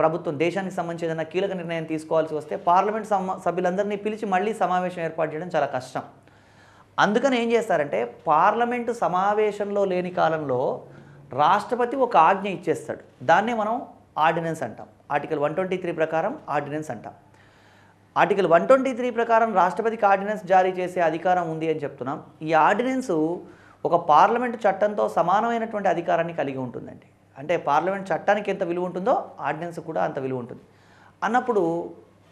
ప్రభుత్వం దేశానికి సంబంధించి ఏదైనా కీలక నిర్ణయం తీసుకోవాల్సి వస్తే పార్లమెంట్ సభ్యులందరినీ పిలిచి మళ్ళీ సమావేశం ఏర్పాటు చేయడం చాలా కష్టం అందుకని ఏం చేస్తారంటే పార్లమెంటు సమావేశంలో లేని కాలంలో రాష్ట్రపతి ఒక ఆజ్ఞ ఇచ్చేస్తాడు దాన్నే మనం ఆర్డినెన్స్ అంటాం ఆర్టికల్ వన్ ట్వంటీ త్రీ ప్రకారం ఆర్డినెన్స్ అంటాం ఆర్టికల్ వన్ ట్వంటీ త్రీ ప్రకారం రాష్ట్రపతికి ఆర్డినెన్స్ జారీ చేసే అధికారం ఉంది అని చెప్తున్నాం ఈ ఆర్డినెన్స్ ఒక పార్లమెంటు చట్టంతో సమానమైనటువంటి అధికారాన్ని కలిగి ఉంటుందండి అంటే పార్లమెంట్ చట్టానికి ఎంత విలువ ఉంటుందో ఆర్డినెన్స్ కూడా అంత విలువ ఉంటుంది అన్నప్పుడు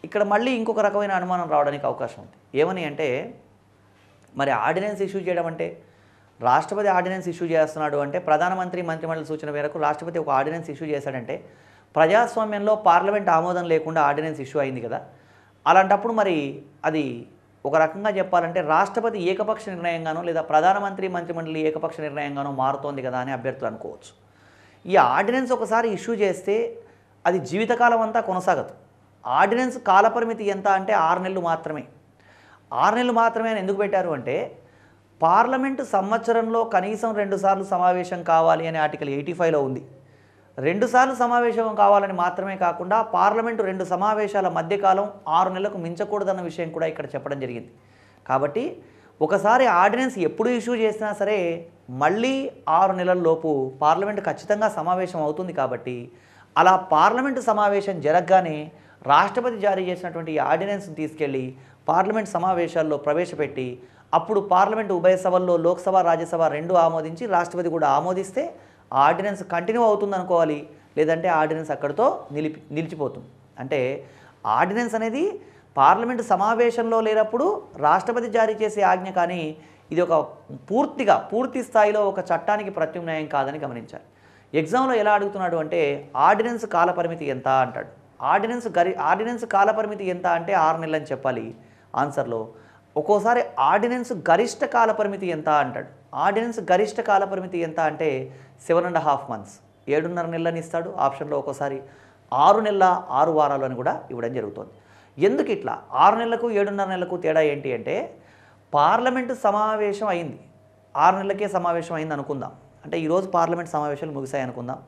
ఇక్కడ మళ్ళీ ఇంకొక రకమైన అనుమానం రావడానికి అవకాశం ఉంది ఏమని అంటే మరి ఆర్డినెన్స్ ఇష్యూ చేయడం అంటే రాష్ట్రపతి ఆర్డినెన్స్ ఇష్యూ చేస్తున్నాడు అంటే ప్రధానమంత్రి మంత్రిమండలి సూచన మేరకు రాష్ట్రపతి ఒక ఆర్డినెన్స్ ఇష్యూ చేశాడంటే ప్రజాస్వామ్యంలో పార్లమెంట్ ఆమోదం లేకుండా ఆర్డినెన్స్ ఇష్యూ అయింది కదా అలాంటప్పుడు మరి అది ఒక రకంగా చెప్పాలంటే రాష్ట్రపతి ఏకపక్ష నిర్ణయంగానో లేదా ప్రధానమంత్రి మంత్రిమండలి ఏకపక్ష నిర్ణయంగానో మారుతోంది కదా అని అభ్యర్థులు అనుకోవచ్చు ఈ ఆర్డినెన్స్ ఒకసారి ఇష్యూ చేస్తే అది జీవితకాలం అంతా కొనసాగదు ఆర్డినెన్స్ కాలపరిమితి ఎంత అంటే ఆరు నెలలు మాత్రమే ఆరు నెలలు మాత్రమే అని ఎందుకు పెట్టారు అంటే పార్లమెంటు సంవత్సరంలో కనీసం రెండుసార్లు సమావేశం కావాలి అనే ఆర్టికల్ ఎయిటీ ఫైవ్లో ఉంది రెండుసార్లు సమావేశం కావాలని మాత్రమే కాకుండా పార్లమెంటు రెండు సమావేశాల మధ్యకాలం ఆరు నెలలకు మించకూడదన్న విషయం కూడా ఇక్కడ చెప్పడం జరిగింది కాబట్టి ఒకసారి ఆర్డినెన్స్ ఎప్పుడు ఇష్యూ చేసినా సరే మళ్ళీ ఆరు నెలల్లోపు పార్లమెంటు పార్లమెంట్ ఖచ్చితంగా సమావేశం అవుతుంది కాబట్టి అలా పార్లమెంటు సమావేశం జరగగానే రాష్ట్రపతి జారీ చేసినటువంటి ఆర్డినెన్స్ని తీసుకెళ్ళి పార్లమెంట్ సమావేశాల్లో ప్రవేశపెట్టి అప్పుడు పార్లమెంట్ ఉభయ సభల్లో లోక్సభ రాజ్యసభ రెండు ఆమోదించి రాష్ట్రపతి కూడా ఆమోదిస్తే ఆర్డినెన్స్ కంటిన్యూ అవుతుంది అనుకోవాలి లేదంటే ఆర్డినెన్స్ అక్కడితో నిలిపి నిలిచిపోతుంది అంటే ఆర్డినెన్స్ అనేది పార్లమెంటు సమావేశంలో లేనప్పుడు రాష్ట్రపతి జారీ చేసే ఆజ్ఞ కానీ ఇది ఒక పూర్తిగా పూర్తి స్థాయిలో ఒక చట్టానికి ప్రత్యామ్నాయం కాదని గమనించాలి ఎగ్జామ్లో ఎలా అడుగుతున్నాడు అంటే ఆర్డినెన్స్ కాలపరిమితి ఎంత అంటాడు ఆర్డినెన్స్ గరి ఆర్డినెన్స్ కాలపరిమితి ఎంత అంటే ఆరు నెలలు అని చెప్పాలి ఆన్సర్లో ఒక్కోసారి ఆర్డినెన్స్ గరిష్ట కాలపరిమితి ఎంత అంటాడు ఆర్డినెన్స్ గరిష్ట కాలపరిమితి ఎంత అంటే సెవెన్ అండ్ హాఫ్ మంత్స్ ఏడున్నర నెలలని ఇస్తాడు ఆప్షన్లో ఒక్కోసారి ఆరు నెలల ఆరు వారాలు అని కూడా ఇవ్వడం జరుగుతుంది ఎందుకు ఇట్లా ఆరు నెలలకు ఏడున్నర నెలలకు తేడా ఏంటి అంటే పార్లమెంటు సమావేశం అయింది ఆరు నెలలకే సమావేశం అయింది అనుకుందాం అంటే ఈరోజు పార్లమెంట్ సమావేశాలు ముగిశాయి అనుకుందాం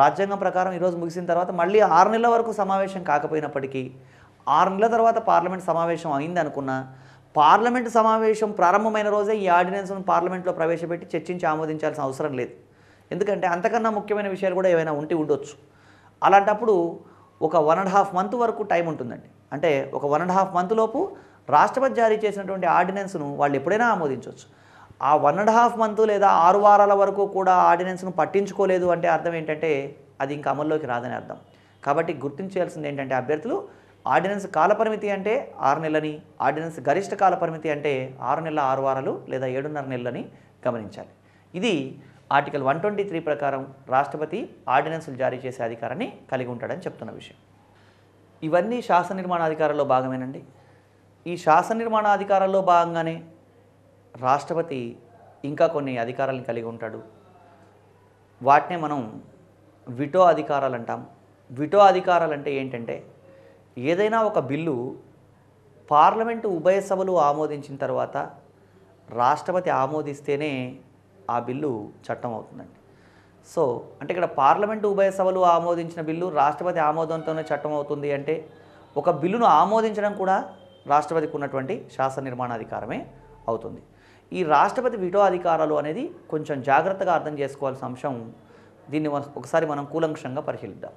రాజ్యాంగం ప్రకారం ఈరోజు ముగిసిన తర్వాత మళ్ళీ ఆరు నెలల వరకు సమావేశం కాకపోయినప్పటికీ ఆరు నెలల తర్వాత పార్లమెంట్ సమావేశం అయింది అనుకున్న పార్లమెంట్ సమావేశం ప్రారంభమైన రోజే ఈ ఆర్డినెన్స్ను పార్లమెంట్లో ప్రవేశపెట్టి చర్చించి ఆమోదించాల్సిన అవసరం లేదు ఎందుకంటే అంతకన్నా ముఖ్యమైన విషయాలు కూడా ఏమైనా ఉంటే ఉండొచ్చు అలాంటప్పుడు ఒక వన్ అండ్ హాఫ్ మంత్ వరకు టైం ఉంటుందండి అంటే ఒక వన్ అండ్ హాఫ్ మంత్ లోపు రాష్ట్రపతి జారీ చేసినటువంటి ఆర్డినెన్స్ను వాళ్ళు ఎప్పుడైనా ఆమోదించవచ్చు ఆ వన్ అండ్ హాఫ్ మంత్ లేదా ఆరు వారాల వరకు కూడా ఆర్డినెన్స్ను పట్టించుకోలేదు అంటే అర్థం ఏంటంటే అది ఇంకా అమల్లోకి రాదని అర్థం కాబట్టి గుర్తించాల్సింది ఏంటంటే అభ్యర్థులు ఆర్డినెన్స్ కాలపరిమితి అంటే ఆరు నెలని ఆర్డినెన్స్ గరిష్ట కాలపరిమితి అంటే ఆరు నెలల ఆరు వారాలు లేదా ఏడున్నర నెలలని గమనించాలి ఇది ఆర్టికల్ వన్ ట్వంటీ త్రీ ప్రకారం రాష్ట్రపతి ఆర్డినెన్సులు జారీ చేసే అధికారాన్ని కలిగి ఉంటాడని చెప్తున్న విషయం ఇవన్నీ శాసన నిర్మాణ అధికారంలో భాగమేనండి ఈ శాసన నిర్మాణ అధికారంలో భాగంగానే రాష్ట్రపతి ఇంకా కొన్ని అధికారాలను కలిగి ఉంటాడు వాటినే మనం విటో అధికారాలు అంటాం విటో అధికారాలు అంటే ఏంటంటే ఏదైనా ఒక బిల్లు పార్లమెంటు ఉభయ సభలు ఆమోదించిన తర్వాత రాష్ట్రపతి ఆమోదిస్తేనే ఆ బిల్లు చట్టం అవుతుందండి సో అంటే ఇక్కడ పార్లమెంట్ ఉభయ సభలు ఆమోదించిన బిల్లు రాష్ట్రపతి ఆమోదంతోనే చట్టం అవుతుంది అంటే ఒక బిల్లును ఆమోదించడం కూడా రాష్ట్రపతికి ఉన్నటువంటి శాసన నిర్మాణాధికారమే అవుతుంది ఈ రాష్ట్రపతి వీటో అధికారాలు అనేది కొంచెం జాగ్రత్తగా అర్థం చేసుకోవాల్సిన అంశం దీన్ని ఒకసారి మనం కూలంక్షంగా పరిశీలిద్దాం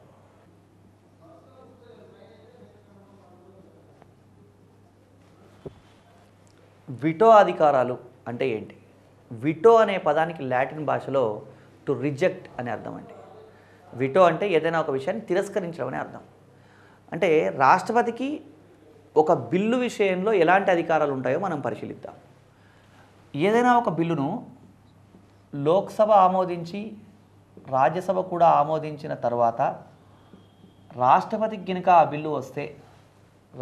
విటో అధికారాలు అంటే ఏంటి విటో అనే పదానికి లాటిన్ భాషలో టు రిజెక్ట్ అనే అర్థం అండి విటో అంటే ఏదైనా ఒక విషయాన్ని తిరస్కరించడం అనే అర్థం అంటే రాష్ట్రపతికి ఒక బిల్లు విషయంలో ఎలాంటి అధికారాలు ఉంటాయో మనం పరిశీలిద్దాం ఏదైనా ఒక బిల్లును లోక్సభ ఆమోదించి రాజ్యసభ కూడా ఆమోదించిన తర్వాత రాష్ట్రపతికి గనుక ఆ బిల్లు వస్తే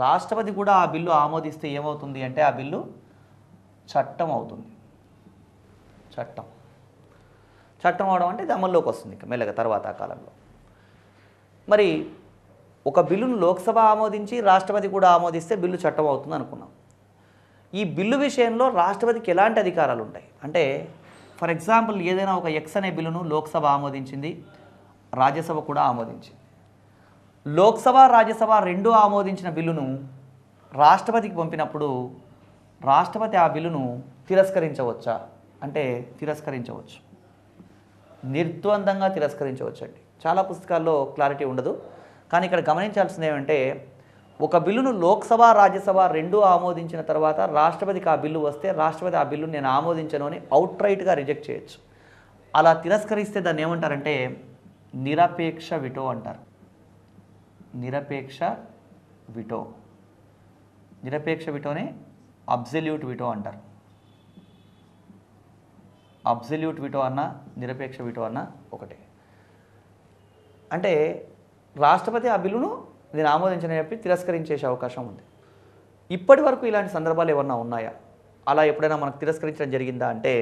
రాష్ట్రపతి కూడా ఆ బిల్లు ఆమోదిస్తే ఏమవుతుంది అంటే ఆ బిల్లు చట్టం అవుతుంది చట్టం చట్టం అవడం అంటే ఇది అమల్లోకి వస్తుంది ఇంకా మెల్లగా తర్వాత ఆ కాలంలో మరి ఒక బిల్లును లోక్సభ ఆమోదించి రాష్ట్రపతి కూడా ఆమోదిస్తే బిల్లు చట్టం అవుతుంది అనుకున్నాం ఈ బిల్లు విషయంలో రాష్ట్రపతికి ఎలాంటి అధికారాలు ఉంటాయి అంటే ఫర్ ఎగ్జాంపుల్ ఏదైనా ఒక ఎక్స్ అనే బిల్లును లోక్సభ ఆమోదించింది రాజ్యసభ కూడా ఆమోదించింది లోక్సభ రాజ్యసభ రెండు ఆమోదించిన బిల్లును రాష్ట్రపతికి పంపినప్పుడు రాష్ట్రపతి ఆ బిల్లును తిరస్కరించవచ్చా అంటే తిరస్కరించవచ్చు నిర్ద్వందంగా తిరస్కరించవచ్చు అండి చాలా పుస్తకాల్లో క్లారిటీ ఉండదు కానీ ఇక్కడ గమనించాల్సింది ఏమంటే ఒక బిల్లును లోక్సభ రాజ్యసభ రెండూ ఆమోదించిన తర్వాత రాష్ట్రపతికి ఆ బిల్లు వస్తే రాష్ట్రపతి ఆ బిల్లును నేను ఆమోదించను అని అవుట్రైట్గా రిజెక్ట్ చేయొచ్చు అలా తిరస్కరిస్తే దాన్ని ఏమంటారంటే నిరపేక్ష విటో అంటారు నిరపేక్ష విటో నిరపేక్ష విటోనే అబ్జల్యూట్ విటో అంటారు అబ్జల్యూట్ విటో అన్న నిరపేక్ష విటో అన్న ఒకటే అంటే రాష్ట్రపతి ఆ బిల్లును నేను ఆమోదించని చెప్పి తిరస్కరించేసే అవకాశం ఉంది ఇప్పటి వరకు ఇలాంటి సందర్భాలు ఏమన్నా ఉన్నాయా అలా ఎప్పుడైనా మనకు తిరస్కరించడం జరిగిందా అంటే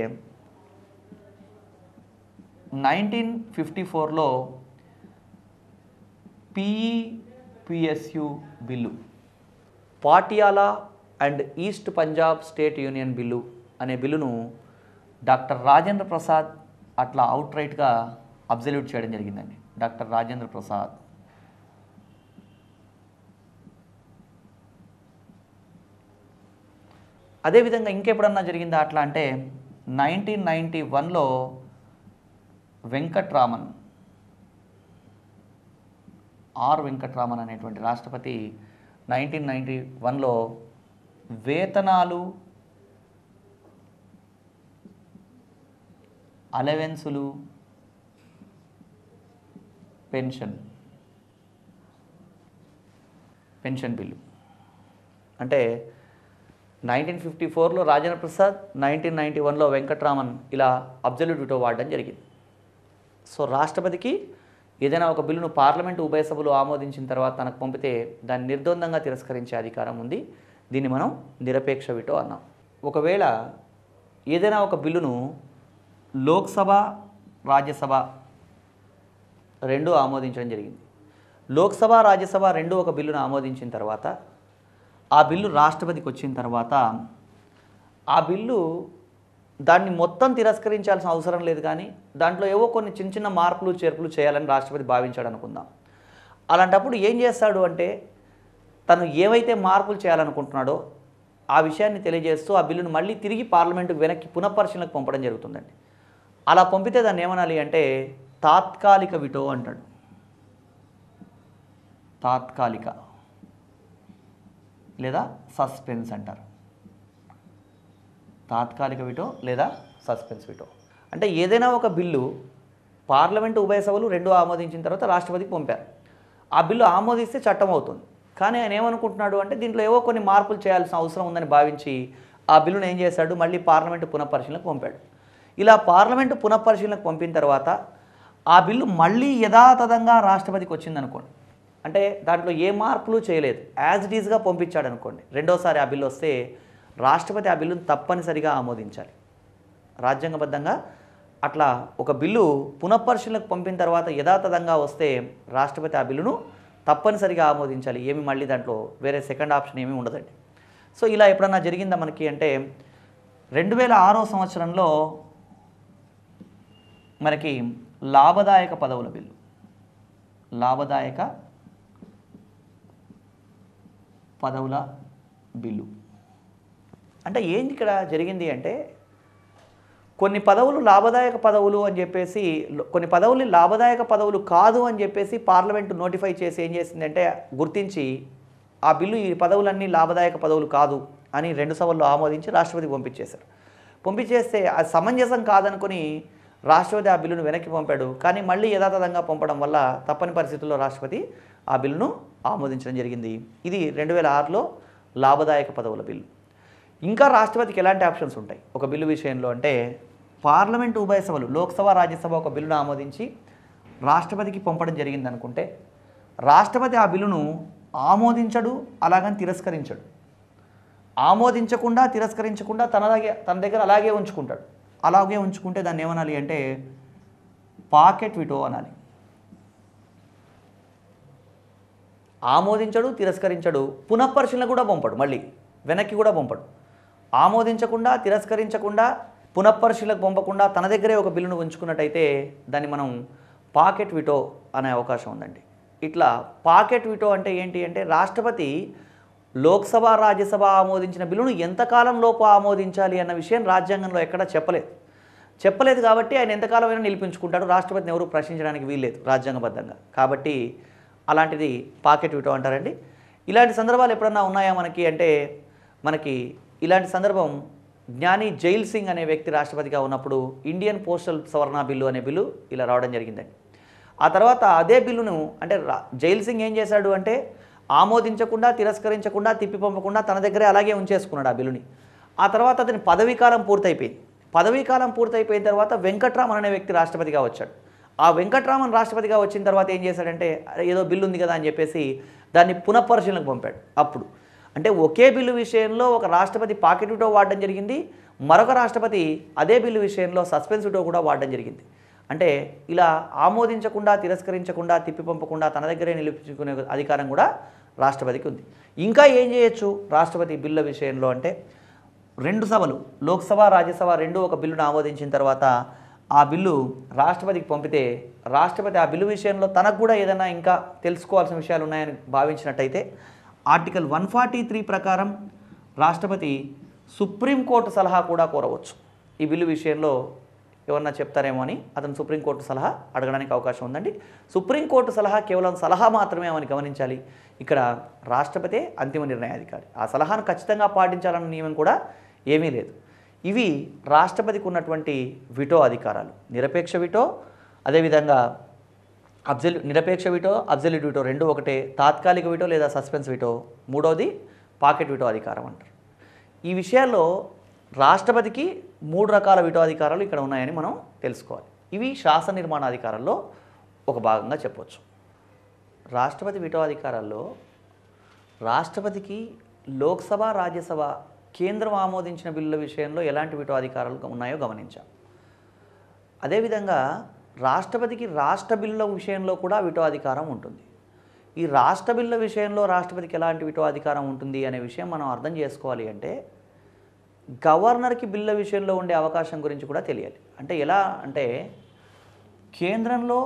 నైన్టీన్ ఫిఫ్టీ ఫోర్లో PEPSU bill Patiala and east Punjab state union bill అనే బిల్లును డాక్టర్ రాజేంద్ర ప్రసాద్ అట్లా అవుట్ రైట్గా అబ్జల్యూట్ చేయడం జరిగిందండి డాక్టర్ రాజేంద్ర ప్రసాద్ అదేవిధంగా ఇంకెప్పుడన్నా జరిగిందా అట్లా అంటే నైన్టీన్ నైంటీ వన్లో వెంకట్రామన్ ఆర్ వెంకట్రామన్ అనేటువంటి రాష్ట్రపతి నైన్టీన్ నైంటీ వన్లో వేతనాలు అలవెన్సులు పెన్షన్ పెన్షన్ బిల్లు అంటే నైన్టీన్ ఫిఫ్టీ ఫోర్లో రాజేంద్ర ప్రసాద్ నైన్టీన్ నైంటీ వన్లో వెంకట్రామన్ ఇలా అబ్జల్యూట్ విటో వాడడం జరిగింది సో రాష్ట్రపతికి ఏదైనా ఒక బిల్లును పార్లమెంటు ఉభయ సభలు ఆమోదించిన తర్వాత తనకు పంపితే దాన్ని నిర్ద్వందంగా తిరస్కరించే అధికారం ఉంది దీన్ని మనం నిరపేక్ష విటో అన్నాం ఒకవేళ ఏదైనా ఒక బిల్లును లోక్సభ రాజ్యసభ రెండు ఆమోదించడం జరిగింది లోక్సభ రాజ్యసభ రెండు ఒక బిల్లును ఆమోదించిన తర్వాత ఆ బిల్లు రాష్ట్రపతికి వచ్చిన తర్వాత ఆ బిల్లు దాన్ని మొత్తం తిరస్కరించాల్సిన అవసరం లేదు కానీ దాంట్లో ఏవో కొన్ని చిన్న చిన్న మార్పులు చేర్పులు చేయాలని రాష్ట్రపతి భావించాడు అనుకుందాం అలాంటప్పుడు ఏం చేస్తాడు అంటే తను ఏవైతే మార్పులు చేయాలనుకుంటున్నాడో ఆ విషయాన్ని తెలియజేస్తూ ఆ బిల్లును మళ్ళీ తిరిగి పార్లమెంటుకు వెనక్కి పునఃపరిశీలనకు పంపడం జరుగుతుందండి అలా పంపితే దాన్ని ఏమనాలి అంటే తాత్కాలిక విటో అంటాడు తాత్కాలిక లేదా సస్పెన్స్ అంటారు తాత్కాలిక విటో లేదా సస్పెన్స్ విటో అంటే ఏదైనా ఒక బిల్లు పార్లమెంటు ఉభయ సభలు రెండు ఆమోదించిన తర్వాత రాష్ట్రపతికి పంపారు ఆ బిల్లు ఆమోదిస్తే చట్టం అవుతుంది కానీ ఆయన ఏమనుకుంటున్నాడు అంటే దీంట్లో ఏవో కొన్ని మార్పులు చేయాల్సిన అవసరం ఉందని భావించి ఆ బిల్లును ఏం చేశాడు మళ్ళీ పార్లమెంటు పునఃపరిశీలనకు పంపాడు ఇలా పార్లమెంటు పునఃపరిశీలనకు పంపిన తర్వాత ఆ బిల్లు మళ్ళీ యథాతథంగా రాష్ట్రపతికి వచ్చిందనుకోండి అంటే దాంట్లో ఏ మార్పులు చేయలేదు యాజ్ ఇట్ ఈజ్గా పంపించాడు అనుకోండి రెండోసారి ఆ బిల్లు వస్తే రాష్ట్రపతి ఆ బిల్లును తప్పనిసరిగా ఆమోదించాలి రాజ్యాంగబద్ధంగా అట్లా ఒక బిల్లు పునఃపరిశీలనకు పంపిన తర్వాత యథాతథంగా వస్తే రాష్ట్రపతి ఆ బిల్లును తప్పనిసరిగా ఆమోదించాలి ఏమి మళ్ళీ దాంట్లో వేరే సెకండ్ ఆప్షన్ ఏమీ ఉండదండి సో ఇలా ఎప్పుడన్నా జరిగిందా మనకి అంటే రెండు వేల ఆరో సంవత్సరంలో మనకి లాభదాయక పదవుల బిల్లు లాభదాయక పదవుల బిల్లు అంటే ఏంది ఇక్కడ జరిగింది అంటే కొన్ని పదవులు లాభదాయక పదవులు అని చెప్పేసి కొన్ని పదవులు లాభదాయక పదవులు కాదు అని చెప్పేసి పార్లమెంటు నోటిఫై చేసి ఏం చేసిందంటే గుర్తించి ఆ బిల్లు ఈ పదవులన్నీ లాభదాయక పదవులు కాదు అని రెండు సభల్లో ఆమోదించి రాష్ట్రపతికి పంపించేశారు పంపించేస్తే అది సమంజసం కాదనుకొని రాష్ట్రపతి ఆ బిల్లును వెనక్కి పంపాడు కానీ మళ్ళీ యథాతథంగా పంపడం వల్ల తప్పని పరిస్థితుల్లో రాష్ట్రపతి ఆ బిల్లును ఆమోదించడం జరిగింది ఇది రెండు వేల ఆరులో లాభదాయక పదవుల బిల్లు ఇంకా రాష్ట్రపతికి ఎలాంటి ఆప్షన్స్ ఉంటాయి ఒక బిల్లు విషయంలో అంటే పార్లమెంటు ఉభయ సభలు లోక్సభ రాజ్యసభ ఒక బిల్లును ఆమోదించి రాష్ట్రపతికి పంపడం జరిగింది అనుకుంటే రాష్ట్రపతి ఆ బిల్లును ఆమోదించడు అలాగని తిరస్కరించడు ఆమోదించకుండా తిరస్కరించకుండా తన దగ్గర తన దగ్గర అలాగే ఉంచుకుంటాడు అలాగే ఉంచుకుంటే దాన్ని ఏమనాలి అంటే పాకెట్ విటో అనాలి ఆమోదించడు తిరస్కరించడు పునఃపరిశీలన కూడా పంపడు మళ్ళీ వెనక్కి కూడా పంపడు ఆమోదించకుండా తిరస్కరించకుండా పునఃపరిశీలనకు పంపకుండా తన దగ్గరే ఒక బిల్లును ఉంచుకున్నట్టయితే దాన్ని మనం పాకెట్ విటో అనే అవకాశం ఉందండి ఇట్లా పాకెట్ విటో అంటే ఏంటి అంటే రాష్ట్రపతి లోక్సభ రాజ్యసభ ఆమోదించిన బిల్లును ఎంతకాలంలోపు ఆమోదించాలి అన్న విషయం రాజ్యాంగంలో ఎక్కడా చెప్పలేదు చెప్పలేదు కాబట్టి ఆయన ఎంతకాలమైనా నిలిపించుకుంటాడు రాష్ట్రపతిని ఎవరు ప్రశ్నించడానికి వీల్లేదు రాజ్యాంగబద్ధంగా కాబట్టి అలాంటిది పాకెట్ విటో అంటారండి ఇలాంటి సందర్భాలు ఎప్పుడన్నా ఉన్నాయా మనకి అంటే మనకి ఇలాంటి సందర్భం జ్ఞాని జైల్ సింగ్ అనే వ్యక్తి రాష్ట్రపతిగా ఉన్నప్పుడు ఇండియన్ పోస్టల్ సవరణ బిల్లు అనే బిల్లు ఇలా రావడం జరిగిందండి ఆ తర్వాత అదే బిల్లును అంటే జైల్ సింగ్ ఏం చేశాడు అంటే ఆమోదించకుండా తిరస్కరించకుండా తిప్పి పంపకుండా తన దగ్గరే అలాగే ఉంచేసుకున్నాడు ఆ బిల్లుని ఆ తర్వాత అతని పదవీకాలం పూర్తయిపోయింది పదవీకాలం పూర్తయిపోయిన తర్వాత వెంకట్రామన్ అనే వ్యక్తి రాష్ట్రపతిగా వచ్చాడు ఆ వెంకట్రామన్ రాష్ట్రపతిగా వచ్చిన తర్వాత ఏం చేశాడంటే ఏదో బిల్లు ఉంది కదా అని చెప్పేసి దాన్ని పునఃపరిశీలనకు పంపాడు అప్పుడు అంటే ఒకే బిల్లు విషయంలో ఒక రాష్ట్రపతి పాకెట్ విటో వాడడం జరిగింది మరొక రాష్ట్రపతి అదే బిల్లు విషయంలో సస్పెన్స్ విటో కూడా వాడడం జరిగింది అంటే ఇలా ఆమోదించకుండా తిరస్కరించకుండా తిప్పి పంపకుండా తన దగ్గరే నిలిపించుకునే అధికారం కూడా రాష్ట్రపతికి ఉంది ఇంకా ఏం చేయొచ్చు రాష్ట్రపతి బిల్లు విషయంలో అంటే రెండు సభలు లోక్సభ రాజ్యసభ రెండు ఒక బిల్లును ఆమోదించిన తర్వాత ఆ బిల్లు రాష్ట్రపతికి పంపితే రాష్ట్రపతి ఆ బిల్లు విషయంలో తనకు కూడా ఏదైనా ఇంకా తెలుసుకోవాల్సిన విషయాలు ఉన్నాయని భావించినట్టయితే ఆర్టికల్ వన్ ఫార్టీ త్రీ ప్రకారం రాష్ట్రపతి సుప్రీంకోర్టు సలహా కూడా కోరవచ్చు ఈ బిల్లు విషయంలో ఎవరన్నా చెప్తారేమో అని అతను సుప్రీంకోర్టు సలహా అడగడానికి అవకాశం ఉందండి సుప్రీంకోర్టు సలహా కేవలం సలహా మాత్రమే అని గమనించాలి ఇక్కడ రాష్ట్రపతే అంతిమ నిర్ణయాధికారి ఆ సలహాను ఖచ్చితంగా పాటించాలన్న నియమం కూడా ఏమీ లేదు ఇవి రాష్ట్రపతికి ఉన్నటువంటి విటో అధికారాలు నిరపేక్ష విటో అదేవిధంగా అబ్జల్యూ నిరపేక్ష విటో అబ్జల్యూట్ విటో రెండు ఒకటే తాత్కాలిక విటో లేదా సస్పెన్స్ విటో మూడోది పాకెట్ విటో అధికారం అంటారు ఈ విషయాల్లో రాష్ట్రపతికి మూడు రకాల వీటో అధికారాలు ఇక్కడ ఉన్నాయని మనం తెలుసుకోవాలి ఇవి శాసన నిర్మాణాధికారాల్లో ఒక భాగంగా చెప్పవచ్చు రాష్ట్రపతి వీటో అధికారాల్లో రాష్ట్రపతికి లోక్సభ రాజ్యసభ కేంద్రం ఆమోదించిన బిల్లుల విషయంలో ఎలాంటి వీటో అధికారాలు ఉన్నాయో గమనించాం అదేవిధంగా రాష్ట్రపతికి రాష్ట్ర బిల్లుల విషయంలో కూడా విటో అధికారం ఉంటుంది ఈ రాష్ట్ర బిల్లుల విషయంలో రాష్ట్రపతికి ఎలాంటి విటో అధికారం ఉంటుంది అనే విషయం మనం అర్థం చేసుకోవాలి అంటే గవర్నర్కి బిల్ల విషయంలో ఉండే అవకాశం గురించి కూడా తెలియాలి అంటే ఎలా అంటే కేంద్రంలో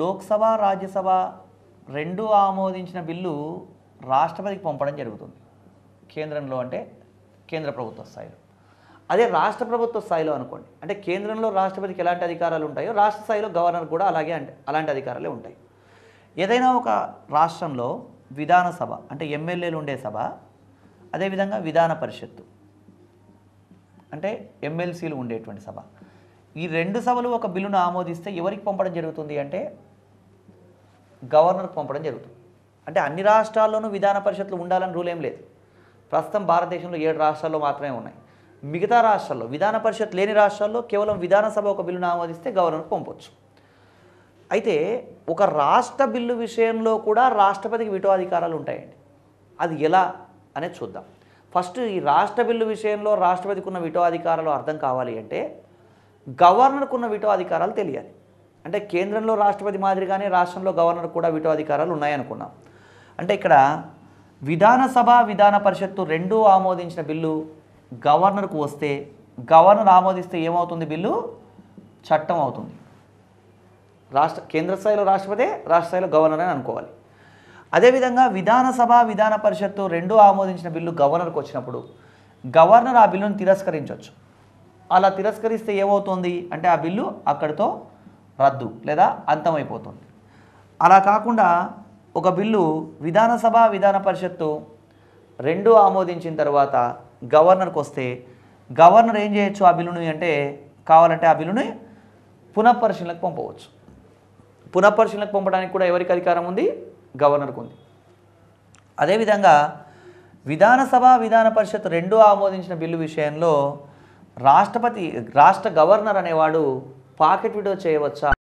లోక్సభ రాజ్యసభ రెండు ఆమోదించిన బిల్లు రాష్ట్రపతికి పంపడం జరుగుతుంది కేంద్రంలో అంటే కేంద్ర ప్రభుత్వ స్థాయిలో అదే రాష్ట్ర ప్రభుత్వ స్థాయిలో అనుకోండి అంటే కేంద్రంలో రాష్ట్రపతికి ఎలాంటి అధికారాలు ఉంటాయో రాష్ట్ర స్థాయిలో గవర్నర్ కూడా అలాగే అంటే అలాంటి అధికారాలే ఉంటాయి ఏదైనా ఒక రాష్ట్రంలో విధానసభ అంటే ఎమ్మెల్యేలు ఉండే సభ అదేవిధంగా విధాన పరిషత్తు అంటే ఎమ్మెల్సీలు ఉండేటువంటి సభ ఈ రెండు సభలు ఒక బిల్లును ఆమోదిస్తే ఎవరికి పంపడం జరుగుతుంది అంటే గవర్నర్కి పంపడం జరుగుతుంది అంటే అన్ని రాష్ట్రాల్లోనూ విధాన పరిషత్లు ఉండాలని రూల్ ఏం లేదు ప్రస్తుతం భారతదేశంలో ఏడు రాష్ట్రాల్లో మాత్రమే ఉన్నాయి మిగతా రాష్ట్రాల్లో విధాన పరిషత్ లేని రాష్ట్రాల్లో కేవలం విధానసభ ఒక బిల్లును ఆమోదిస్తే గవర్నర్ పంపవచ్చు అయితే ఒక రాష్ట్ర బిల్లు విషయంలో కూడా రాష్ట్రపతికి విటో అధికారాలు ఉంటాయండి అది ఎలా అనేది చూద్దాం ఫస్ట్ ఈ రాష్ట్ర బిల్లు విషయంలో రాష్ట్రపతికి ఉన్న విటో అధికారాలు అర్థం కావాలి అంటే గవర్నర్కు ఉన్న విటో అధికారాలు తెలియాలి అంటే కేంద్రంలో రాష్ట్రపతి మాదిరిగానే రాష్ట్రంలో గవర్నర్ కూడా విటో అధికారాలు ఉన్నాయనుకున్నాం అంటే ఇక్కడ విధానసభ విధాన పరిషత్తు రెండూ ఆమోదించిన బిల్లు గవర్నర్కు వస్తే గవర్నర్ ఆమోదిస్తే ఏమవుతుంది బిల్లు చట్టం అవుతుంది రాష్ట్ర కేంద్ర స్థాయిలో రాష్ట్రపతి రాష్ట్ర స్థాయిలో గవర్నర్ అని అనుకోవాలి అదేవిధంగా విధానసభ విధాన పరిషత్తు రెండు ఆమోదించిన బిల్లు గవర్నర్కి వచ్చినప్పుడు గవర్నర్ ఆ బిల్లును తిరస్కరించవచ్చు అలా తిరస్కరిస్తే ఏమవుతుంది అంటే ఆ బిల్లు అక్కడితో రద్దు లేదా అంతమైపోతుంది అలా కాకుండా ఒక బిల్లు విధానసభ విధాన పరిషత్తు రెండు ఆమోదించిన తర్వాత గవర్నర్కి వస్తే గవర్నర్ ఏం చేయొచ్చు ఆ బిల్లుని అంటే కావాలంటే ఆ బిల్లుని పునఃపరిశీలనకు పంపవచ్చు పునఃపరిశీలనకు పంపడానికి కూడా ఎవరికి అధికారం ఉంది గవర్నర్కు ఉంది అదేవిధంగా విధానసభ విధాన పరిషత్ రెండు ఆమోదించిన బిల్లు విషయంలో రాష్ట్రపతి రాష్ట్ర గవర్నర్ అనేవాడు పాకెట్ విడో చేయవచ్చా